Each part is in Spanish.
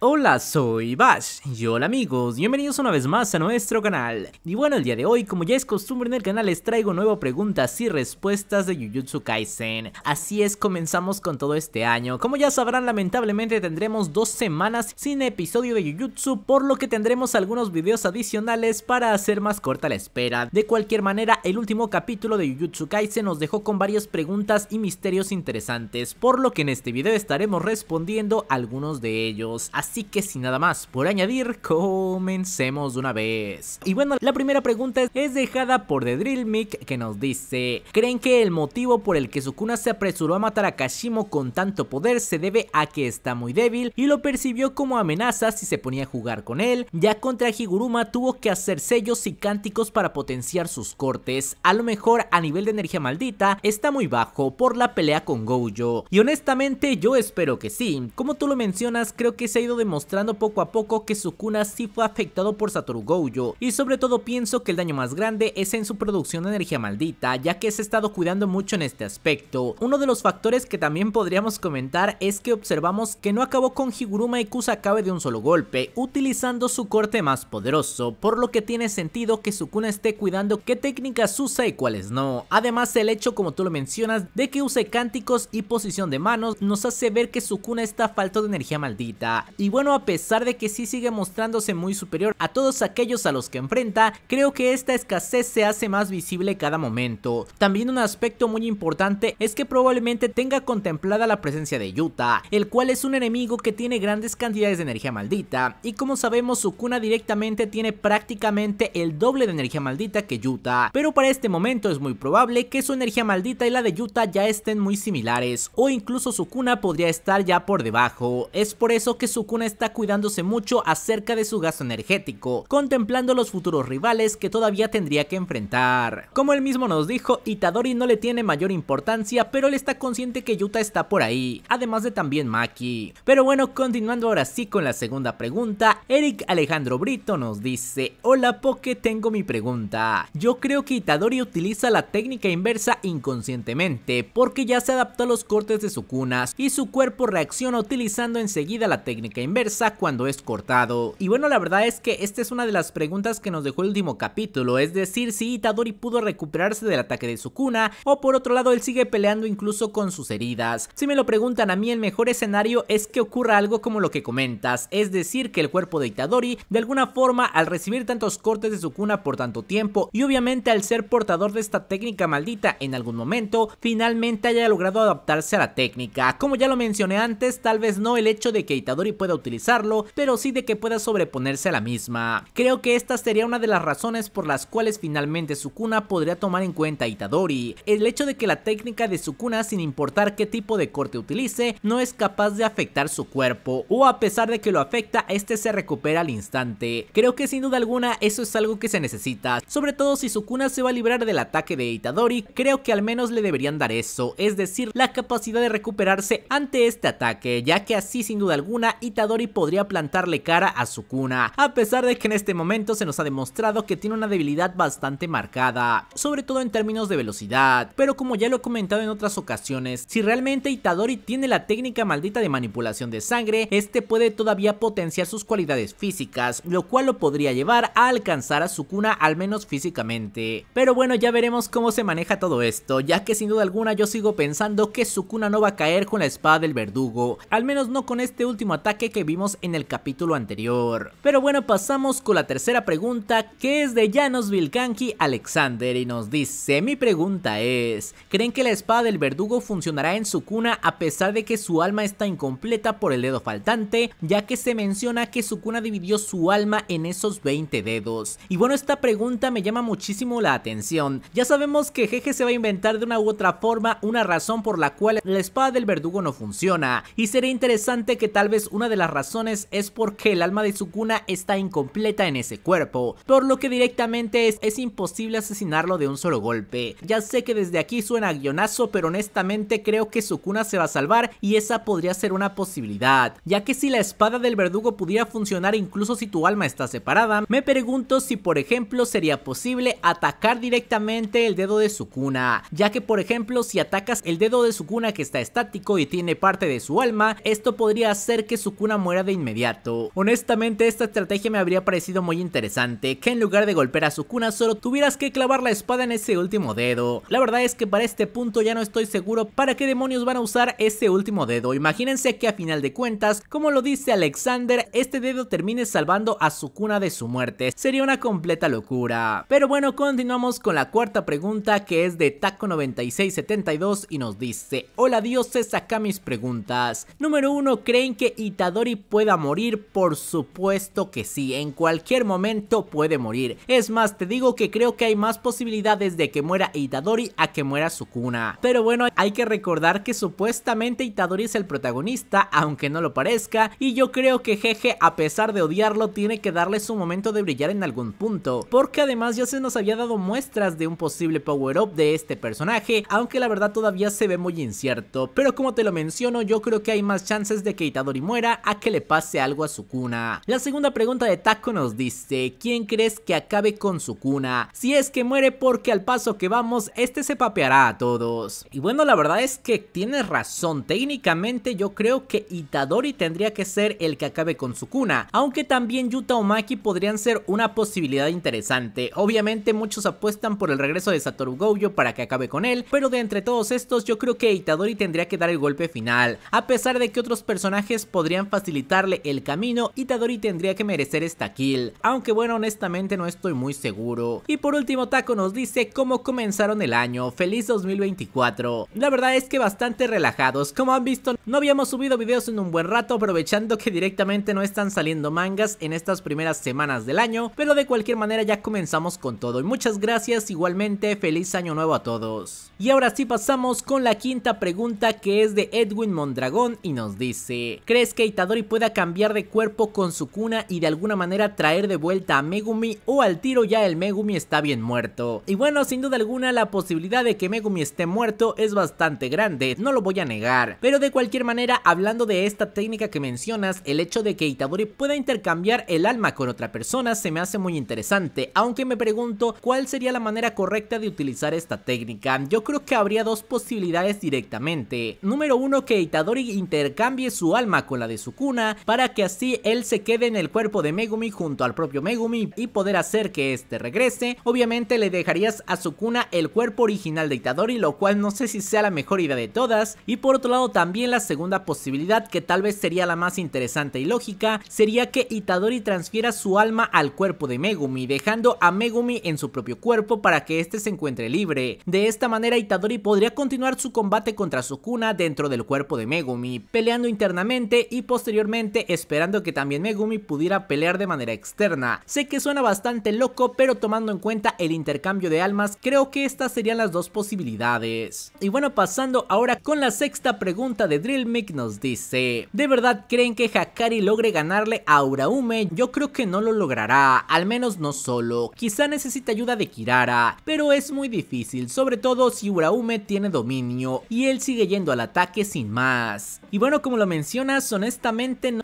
Hola, soy Bash y hola amigos, bienvenidos una vez más a nuestro canal. Y bueno, el día de hoy, como ya es costumbre en el canal, les traigo nuevo preguntas y respuestas de Jujutsu Kaisen. Así es, comenzamos con todo este año. Como ya sabrán, lamentablemente tendremos dos semanas sin episodio de Jujutsu, por lo que tendremos algunos videos adicionales para hacer más corta la espera. De cualquier manera, el último capítulo de Jujutsu Kaisen nos dejó con varias preguntas y misterios interesantes, por lo que en este video estaremos respondiendo algunos de ellos. Así Así que sin nada más por añadir, comencemos de una vez. Y bueno, la primera pregunta es dejada por The Drill que nos dice, ¿creen que el motivo por el que Sukuna se apresuró a matar a Kashimo con tanto poder se debe a que está muy débil y lo percibió como amenaza si se ponía a jugar con él? Ya contra Higuruma tuvo que hacer sellos y cánticos para potenciar sus cortes, a lo mejor a nivel de energía maldita está muy bajo por la pelea con Gojo. Y honestamente yo espero que sí, como tú lo mencionas creo que se ha ido demostrando poco a poco que su cuna sí fue afectado por Satoru Gojo y sobre todo pienso que el daño más grande es en su producción de energía maldita ya que se ha estado cuidando mucho en este aspecto. Uno de los factores que también podríamos comentar es que observamos que no acabó con Higuruma y Kusakabe de un solo golpe utilizando su corte más poderoso por lo que tiene sentido que su cuna esté cuidando qué técnicas usa y cuáles no. Además el hecho como tú lo mencionas de que use cánticos y posición de manos nos hace ver que su cuna está falto de energía maldita y y bueno a pesar de que sí sigue mostrándose muy superior a todos aquellos a los que enfrenta, creo que esta escasez se hace más visible cada momento. También un aspecto muy importante es que probablemente tenga contemplada la presencia de Yuta, el cual es un enemigo que tiene grandes cantidades de energía maldita, y como sabemos Sukuna directamente tiene prácticamente el doble de energía maldita que Yuta, pero para este momento es muy probable que su energía maldita y la de Yuta ya estén muy similares, o incluso Sukuna podría estar ya por debajo, es por eso que Sukuna está cuidándose mucho acerca de su gasto energético, contemplando los futuros rivales que todavía tendría que enfrentar. Como él mismo nos dijo, Itadori no le tiene mayor importancia, pero él está consciente que Yuta está por ahí, además de también Maki. Pero bueno, continuando ahora sí con la segunda pregunta, Eric Alejandro Brito nos dice, hola Poke, tengo mi pregunta. Yo creo que Itadori utiliza la técnica inversa inconscientemente, porque ya se adaptó a los cortes de su cunas y su cuerpo reacciona utilizando enseguida la técnica inversa inversa cuando es cortado. Y bueno, la verdad es que esta es una de las preguntas que nos dejó el último capítulo, es decir, si Itadori pudo recuperarse del ataque de su cuna o por otro lado él sigue peleando incluso con sus heridas. Si me lo preguntan a mí, el mejor escenario es que ocurra algo como lo que comentas, es decir, que el cuerpo de Itadori de alguna forma al recibir tantos cortes de su cuna por tanto tiempo y obviamente al ser portador de esta técnica maldita en algún momento, finalmente haya logrado adaptarse a la técnica. Como ya lo mencioné antes, tal vez no el hecho de que Itadori pueda utilizarlo, pero sí de que pueda sobreponerse a la misma. Creo que esta sería una de las razones por las cuales finalmente Sukuna podría tomar en cuenta a Itadori. El hecho de que la técnica de Sukuna sin importar qué tipo de corte utilice no es capaz de afectar su cuerpo o a pesar de que lo afecta este se recupera al instante. Creo que sin duda alguna eso es algo que se necesita, sobre todo si Sukuna se va a librar del ataque de Itadori, creo que al menos le deberían dar eso, es decir la capacidad de recuperarse ante este ataque ya que así sin duda alguna Itadori Itadori podría plantarle cara a Sukuna, a pesar de que en este momento se nos ha demostrado que tiene una debilidad bastante marcada, sobre todo en términos de velocidad, pero como ya lo he comentado en otras ocasiones, si realmente Itadori tiene la técnica maldita de manipulación de sangre, este puede todavía potenciar sus cualidades físicas, lo cual lo podría llevar a alcanzar a Sukuna al menos físicamente. Pero bueno, ya veremos cómo se maneja todo esto, ya que sin duda alguna yo sigo pensando que Sukuna no va a caer con la espada del verdugo, al menos no con este último ataque que vimos en el capítulo anterior. Pero bueno, pasamos con la tercera pregunta que es de Janos Vilkanki Alexander y nos dice, mi pregunta es, ¿creen que la espada del verdugo funcionará en su cuna a pesar de que su alma está incompleta por el dedo faltante, ya que se menciona que su cuna dividió su alma en esos 20 dedos? Y bueno, esta pregunta me llama muchísimo la atención. Ya sabemos que Jeje se va a inventar de una u otra forma una razón por la cual la espada del verdugo no funciona, y sería interesante que tal vez una de las razones es porque el alma de Sukuna está incompleta en ese cuerpo, por lo que directamente es, es imposible asesinarlo de un solo golpe. Ya sé que desde aquí suena guionazo, pero honestamente creo que Sukuna se va a salvar y esa podría ser una posibilidad, ya que si la espada del verdugo pudiera funcionar incluso si tu alma está separada, me pregunto si por ejemplo sería posible atacar directamente el dedo de Sukuna, ya que por ejemplo si atacas el dedo de Sukuna que está estático y tiene parte de su alma, esto podría hacer que Sukuna una muera de inmediato. Honestamente, esta estrategia me habría parecido muy interesante, que en lugar de golpear a su cuna solo tuvieras que clavar la espada en ese último dedo. La verdad es que para este punto ya no estoy seguro para qué demonios van a usar ese último dedo. Imagínense que a final de cuentas, como lo dice Alexander, este dedo termine salvando a su cuna de su muerte. Sería una completa locura. Pero bueno, continuamos con la cuarta pregunta que es de Taco9672 y nos dice, hola dioses, acá mis preguntas. Número 1, ¿creen que Itadori Itadori pueda morir, por supuesto que sí, en cualquier momento puede morir. Es más, te digo que creo que hay más posibilidades de que muera Itadori a que muera Sukuna. Pero bueno, hay que recordar que supuestamente Itadori es el protagonista, aunque no lo parezca, y yo creo que Jeje, a pesar de odiarlo, tiene que darle su momento de brillar en algún punto, porque además ya se nos había dado muestras de un posible power-up de este personaje, aunque la verdad todavía se ve muy incierto. Pero como te lo menciono, yo creo que hay más chances de que Itadori muera a que le pase algo a su cuna La segunda pregunta de Taco nos dice, ¿quién crees que acabe con su cuna Si es que muere porque al paso que vamos, este se papeará a todos. Y bueno, la verdad es que tienes razón, técnicamente yo creo que Itadori tendría que ser el que acabe con su cuna. aunque también Yuta o Maki... podrían ser una posibilidad interesante. Obviamente muchos apuestan por el regreso de Satoru Gojo para que acabe con él, pero de entre todos estos yo creo que Itadori tendría que dar el golpe final, a pesar de que otros personajes podrían facilitar facilitarle el camino y Tadori tendría que merecer esta kill, aunque bueno honestamente no estoy muy seguro. Y por último Taco nos dice cómo comenzaron el año, feliz 2024. La verdad es que bastante relajados, como han visto no habíamos subido videos en un buen rato aprovechando que directamente no están saliendo mangas en estas primeras semanas del año, pero de cualquier manera ya comenzamos con todo y muchas gracias igualmente, feliz año nuevo a todos. Y ahora sí pasamos con la quinta pregunta que es de Edwin Mondragón y nos dice, ¿crees que Itadori y pueda cambiar de cuerpo con su cuna y de alguna manera traer de vuelta a Megumi o al tiro ya el Megumi está bien muerto. Y bueno, sin duda alguna la posibilidad de que Megumi esté muerto es bastante grande, no lo voy a negar. Pero de cualquier manera, hablando de esta técnica que mencionas, el hecho de que Itadori pueda intercambiar el alma con otra persona se me hace muy interesante, aunque me pregunto cuál sería la manera correcta de utilizar esta técnica. Yo creo que habría dos posibilidades directamente. Número uno, que Itadori intercambie su alma con la de su cuna para que así él se quede en el cuerpo de Megumi junto al propio Megumi y poder hacer que este regrese. Obviamente le dejarías a Sukuna el cuerpo original de Itadori, lo cual no sé si sea la mejor idea de todas. Y por otro lado también la segunda posibilidad, que tal vez sería la más interesante y lógica, sería que Itadori transfiera su alma al cuerpo de Megumi, dejando a Megumi en su propio cuerpo para que éste se encuentre libre. De esta manera Itadori podría continuar su combate contra Sukuna dentro del cuerpo de Megumi, peleando internamente y posteriormente esperando que también Megumi pudiera pelear de manera externa. Sé que suena bastante loco, pero tomando en cuenta el intercambio de almas, creo que estas serían las dos posibilidades. Y bueno, pasando ahora con la sexta pregunta de Mick, nos dice, ¿de verdad creen que Hakari logre ganarle a Uraume? Yo creo que no lo logrará, al menos no solo, quizá necesita ayuda de Kirara, pero es muy difícil, sobre todo si Uraume tiene dominio y él sigue yendo al ataque sin más. Y bueno, como lo mencionas, son estas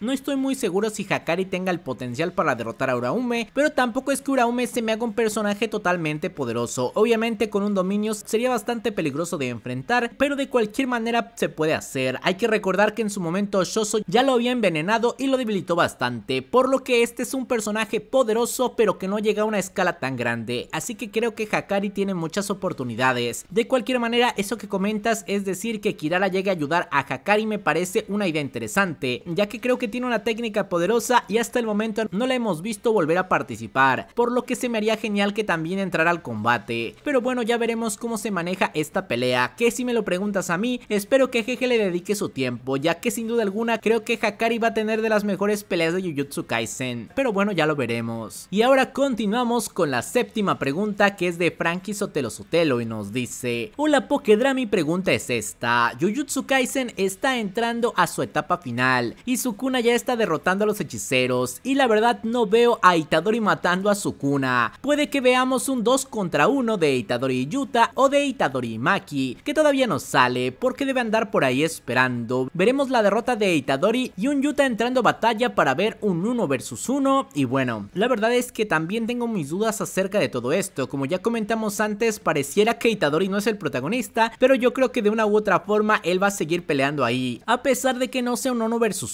no, estoy muy seguro si Hakari tenga el potencial para derrotar a Uraume, pero tampoco es que Uraume se me haga un personaje totalmente poderoso. Obviamente con un dominio sería bastante peligroso de enfrentar, pero de cualquier manera se puede hacer. Hay que recordar que en su momento Shoso ya lo había envenenado y lo debilitó bastante, por lo que este es un personaje poderoso pero que no llega a una escala tan grande, así que creo que Hakari tiene muchas oportunidades. De cualquier manera, eso que comentas es decir que Kirara llegue a ayudar a Hakari me parece una idea interesante ya que creo que tiene una técnica poderosa y hasta el momento no la hemos visto volver a participar, por lo que se me haría genial que también entrara al combate. Pero bueno, ya veremos cómo se maneja esta pelea, que si me lo preguntas a mí, espero que Jeje le dedique su tiempo, ya que sin duda alguna creo que Hakari va a tener de las mejores peleas de Jujutsu Kaisen, pero bueno, ya lo veremos. Y ahora continuamos con la séptima pregunta que es de Frankie Sotelo Sotelo y nos dice, hola Pokedra, mi pregunta es esta, Jujutsu Kaisen está entrando a su etapa final, y Sukuna ya está derrotando a los hechiceros y la verdad no veo a Itadori matando a Sukuna. Puede que veamos un 2 contra 1 de Itadori y Yuta o de Itadori y Maki, que todavía no sale porque debe andar por ahí esperando. Veremos la derrota de Itadori y un Yuta entrando a batalla para ver un 1 versus 1 y bueno, la verdad es que también tengo mis dudas acerca de todo esto, como ya comentamos antes pareciera que Itadori no es el protagonista, pero yo creo que de una u otra forma él va a seguir peleando ahí, a pesar de que no sea un 1 versus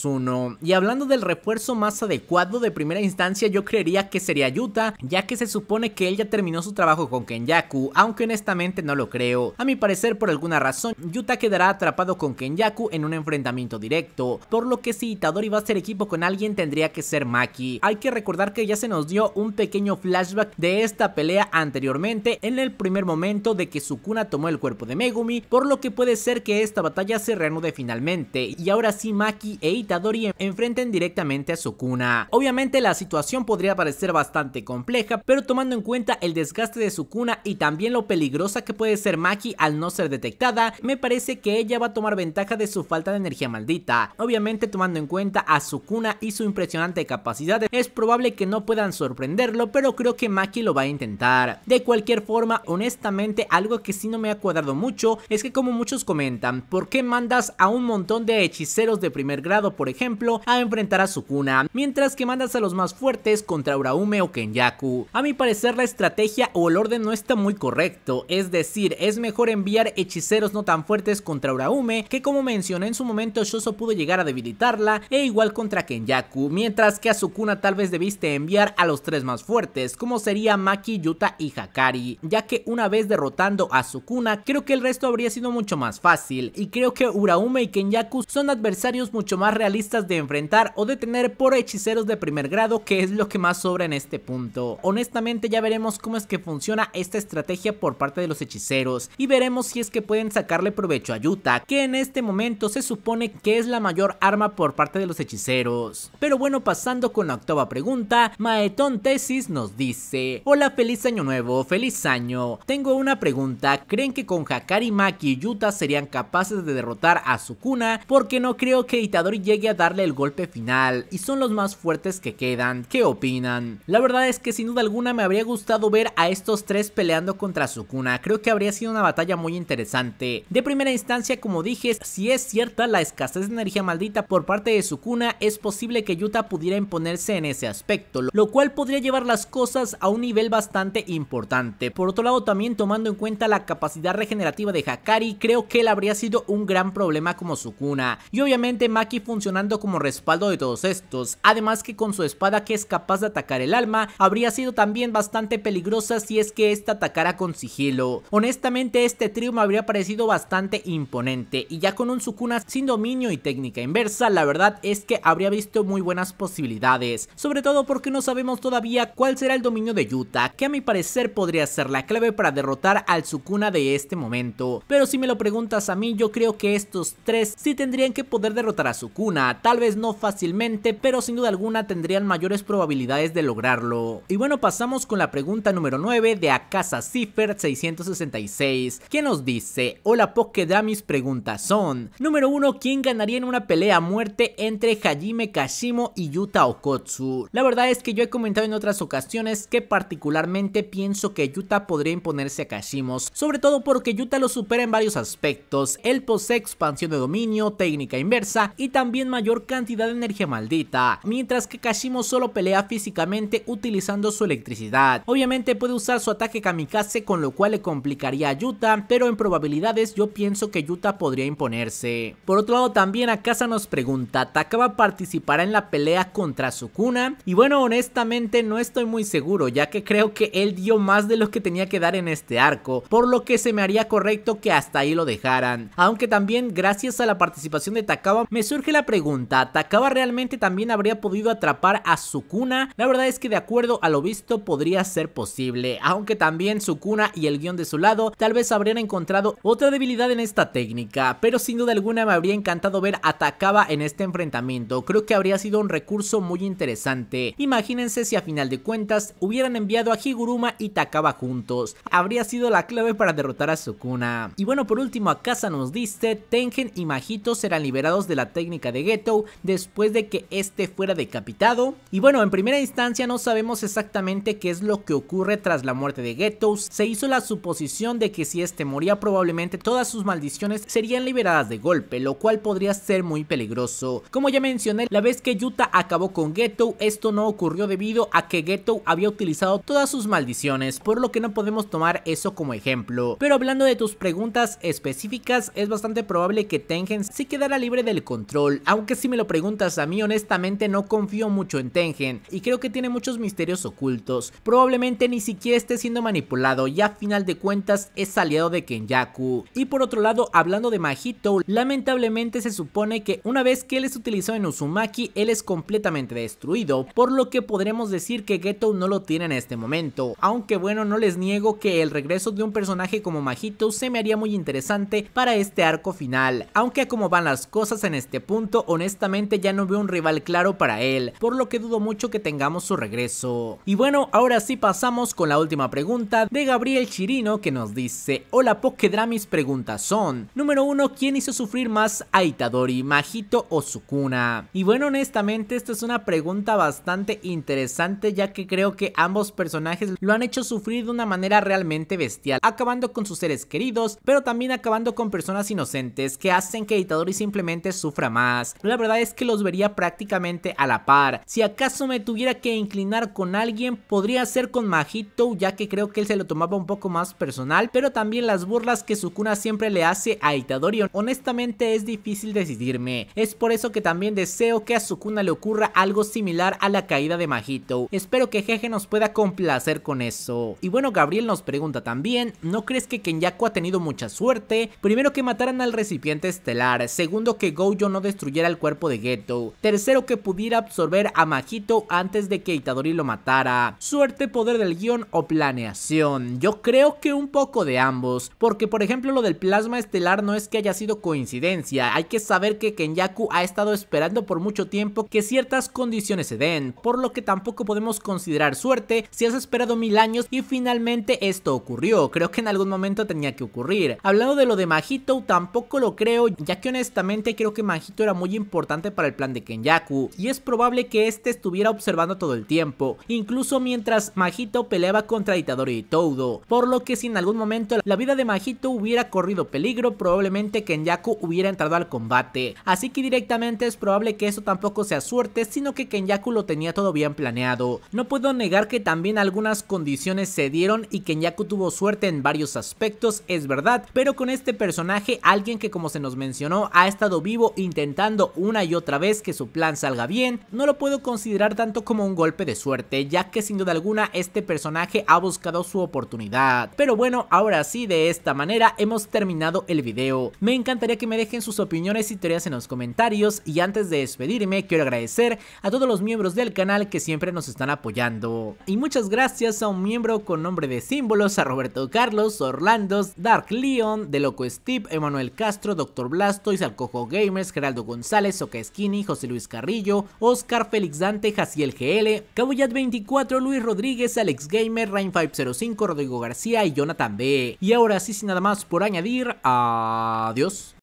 y hablando del refuerzo más adecuado de primera instancia, yo creería que sería Yuta, ya que se supone que ella terminó su trabajo con Kenyaku, aunque honestamente no lo creo. A mi parecer, por alguna razón, Yuta quedará atrapado con Kenyaku en un enfrentamiento directo, por lo que si Itadori va a ser equipo con alguien tendría que ser Maki. Hay que recordar que ya se nos dio un pequeño flashback de esta pelea anteriormente en el primer momento de que Sukuna tomó el cuerpo de Megumi, por lo que puede ser que esta batalla se reanude finalmente, y ahora sí Maki e y enfrenten directamente a Sukuna. Obviamente la situación podría parecer bastante compleja, pero tomando en cuenta el desgaste de Sukuna y también lo peligrosa que puede ser Maki al no ser detectada, me parece que ella va a tomar ventaja de su falta de energía maldita. Obviamente tomando en cuenta a Sukuna y su impresionante capacidad, es probable que no puedan sorprenderlo, pero creo que Maki lo va a intentar. De cualquier forma, honestamente, algo que sí no me ha cuadrado mucho es que como muchos comentan, ¿por qué mandas a un montón de hechiceros de primer grado por ejemplo, a enfrentar a Sukuna, mientras que mandas a los más fuertes contra Uraume o Kenyaku. A mi parecer la estrategia o el orden no está muy correcto, es decir, es mejor enviar hechiceros no tan fuertes contra Uraume, que como mencioné en su momento Shoso pudo llegar a debilitarla, e igual contra Kenyaku, mientras que a Sukuna tal vez debiste enviar a los tres más fuertes, como sería Maki, Yuta y Hakari, ya que una vez derrotando a Sukuna, creo que el resto habría sido mucho más fácil, y creo que Uraume y Kenyaku son adversarios mucho más reales listas de enfrentar o detener por hechiceros de primer grado que es lo que más sobra en este punto. Honestamente ya veremos cómo es que funciona esta estrategia por parte de los hechiceros y veremos si es que pueden sacarle provecho a Yuta que en este momento se supone que es la mayor arma por parte de los hechiceros. Pero bueno pasando con la octava pregunta, Maetón Tesis nos dice Hola feliz año nuevo, feliz año, tengo una pregunta, ¿creen que con Hakari Maki y Yuta serían capaces de derrotar a Sukuna? Porque no creo que Itadori llegue a darle el golpe final y son los más fuertes que quedan. ¿Qué opinan? La verdad es que sin duda alguna me habría gustado ver a estos tres peleando contra Sukuna. Creo que habría sido una batalla muy interesante. De primera instancia, como dije, si es cierta la escasez de energía maldita por parte de Sukuna, es posible que Yuta pudiera imponerse en ese aspecto, lo cual podría llevar las cosas a un nivel bastante importante. Por otro lado, también tomando en cuenta la capacidad regenerativa de Hakari, creo que él habría sido un gran problema como Sukuna. Y obviamente Maki fue funcionando como respaldo de todos estos, además que con su espada que es capaz de atacar el alma, habría sido también bastante peligrosa si es que esta atacara con sigilo. Honestamente este trío me habría parecido bastante imponente y ya con un Sukuna sin dominio y técnica inversa, la verdad es que habría visto muy buenas posibilidades, sobre todo porque no sabemos todavía cuál será el dominio de Yuta, que a mi parecer podría ser la clave para derrotar al Sukuna de este momento, pero si me lo preguntas a mí yo creo que estos tres sí tendrían que poder derrotar a Sukuna tal vez no fácilmente, pero sin duda alguna tendrían mayores probabilidades de lograrlo. Y bueno, pasamos con la pregunta número 9 de Akasa Cipher 666, que nos dice, hola Pokedamis, mis preguntas son, número 1, ¿quién ganaría en una pelea a muerte entre Hajime Kashimo y Yuta Okotsu? La verdad es que yo he comentado en otras ocasiones que particularmente pienso que Yuta podría imponerse a Kashimos. sobre todo porque Yuta lo supera en varios aspectos, él posee expansión de dominio, técnica inversa y también mayor cantidad de energía maldita, mientras que Kashimo solo pelea físicamente utilizando su electricidad. Obviamente puede usar su ataque kamikaze con lo cual le complicaría a Yuta, pero en probabilidades yo pienso que Yuta podría imponerse. Por otro lado también Akasa nos pregunta, ¿Takaba participará en la pelea contra Sukuna? Y bueno, honestamente no estoy muy seguro, ya que creo que él dio más de lo que tenía que dar en este arco, por lo que se me haría correcto que hasta ahí lo dejaran. Aunque también gracias a la participación de Takaba me surge la pregunta, ¿Takaba realmente también habría podido atrapar a Sukuna? La verdad es que de acuerdo a lo visto podría ser posible, aunque también Sukuna y el guión de su lado tal vez habrían encontrado otra debilidad en esta técnica, pero sin duda alguna me habría encantado ver a Takaba en este enfrentamiento, creo que habría sido un recurso muy interesante. Imagínense si a final de cuentas hubieran enviado a Higuruma y Takaba juntos, habría sido la clave para derrotar a Sukuna. Y bueno, por último a Casa nos diste Tengen y Majito serán liberados de la técnica de Ghetto después de que este fuera decapitado. Y bueno, en primera instancia no sabemos exactamente qué es lo que ocurre tras la muerte de Ghetto. Se hizo la suposición de que si este moría probablemente todas sus maldiciones serían liberadas de golpe, lo cual podría ser muy peligroso. Como ya mencioné, la vez que Yuta acabó con Ghetto, esto no ocurrió debido a que Ghetto había utilizado todas sus maldiciones, por lo que no podemos tomar eso como ejemplo. Pero hablando de tus preguntas específicas, es bastante probable que Tengen se quedara libre del control aunque si me lo preguntas a mí honestamente no confío mucho en Tengen y creo que tiene muchos misterios ocultos, probablemente ni siquiera esté siendo manipulado y a final de cuentas es aliado de Kenyaku. Y por otro lado, hablando de Mahito, lamentablemente se supone que una vez que él es utilizado en Uzumaki, él es completamente destruido, por lo que podremos decir que Geto no lo tiene en este momento, aunque bueno no les niego que el regreso de un personaje como Mahito se me haría muy interesante para este arco final, aunque como van las cosas en este punto honestamente ya no veo un rival claro para él, por lo que dudo mucho que tengamos su regreso. Y bueno, ahora sí pasamos con la última pregunta de Gabriel Chirino que nos dice, hola Pokedra, mis preguntas son, número 1, ¿quién hizo sufrir más a Itadori, Majito o Sukuna? Y bueno, honestamente esta es una pregunta bastante interesante ya que creo que ambos personajes lo han hecho sufrir de una manera realmente bestial, acabando con sus seres queridos, pero también acabando con personas inocentes que hacen que Itadori simplemente sufra más la verdad es que los vería prácticamente a la par. Si acaso me tuviera que inclinar con alguien, podría ser con Majito, ya que creo que él se lo tomaba un poco más personal, pero también las burlas que Sukuna siempre le hace a Itadorion. Honestamente es difícil decidirme. Es por eso que también deseo que a Sukuna le ocurra algo similar a la caída de Majito. Espero que Jeje nos pueda complacer con eso. Y bueno, Gabriel nos pregunta también, ¿no crees que Kenyaku ha tenido mucha suerte? Primero que mataran al recipiente estelar, segundo que Gojo no destruyó el cuerpo de Geto. Tercero, que pudiera absorber a Majito antes de que Itadori lo matara. Suerte, poder del guión o planeación. Yo creo que un poco de ambos, porque por ejemplo lo del plasma estelar no es que haya sido coincidencia. Hay que saber que Kenyaku ha estado esperando por mucho tiempo que ciertas condiciones se den, por lo que tampoco podemos considerar suerte si has esperado mil años y finalmente esto ocurrió. Creo que en algún momento tenía que ocurrir. Hablando de lo de Majito, tampoco lo creo, ya que honestamente creo que Majito era muy importante para el plan de Kenyaku, y es probable que este estuviera observando todo el tiempo, incluso mientras Majito peleaba contra Itadori y Toudo, por lo que si en algún momento la vida de Majito hubiera corrido peligro, probablemente Kenyaku hubiera entrado al combate, así que directamente es probable que eso tampoco sea suerte, sino que Kenyaku lo tenía todo bien planeado. No puedo negar que también algunas condiciones se dieron y Kenyaku tuvo suerte en varios aspectos, es verdad, pero con este personaje, alguien que como se nos mencionó, ha estado vivo intentando una y otra vez que su plan salga bien, no lo puedo considerar tanto como un golpe de suerte, ya que sin duda alguna este personaje ha buscado su oportunidad. Pero bueno, ahora sí, de esta manera hemos terminado el video. Me encantaría que me dejen sus opiniones y teorías en los comentarios y antes de despedirme quiero agradecer a todos los miembros del canal que siempre nos están apoyando. Y muchas gracias a un miembro con nombre de símbolos, a Roberto Carlos, Orlandos, Dark Leon, De Loco Steve, Emanuel Castro, Doctor Blastoise, Alcojo Gamers, Geraldo González, Ocaesquini, José Luis Carrillo, Oscar Félix Dante, Jaciel GL, caboyat 24, Luis Rodríguez, Alex Gamer, Rain 505, Rodrigo García y Jonathan B. Y ahora sí, sin nada más por añadir, adiós.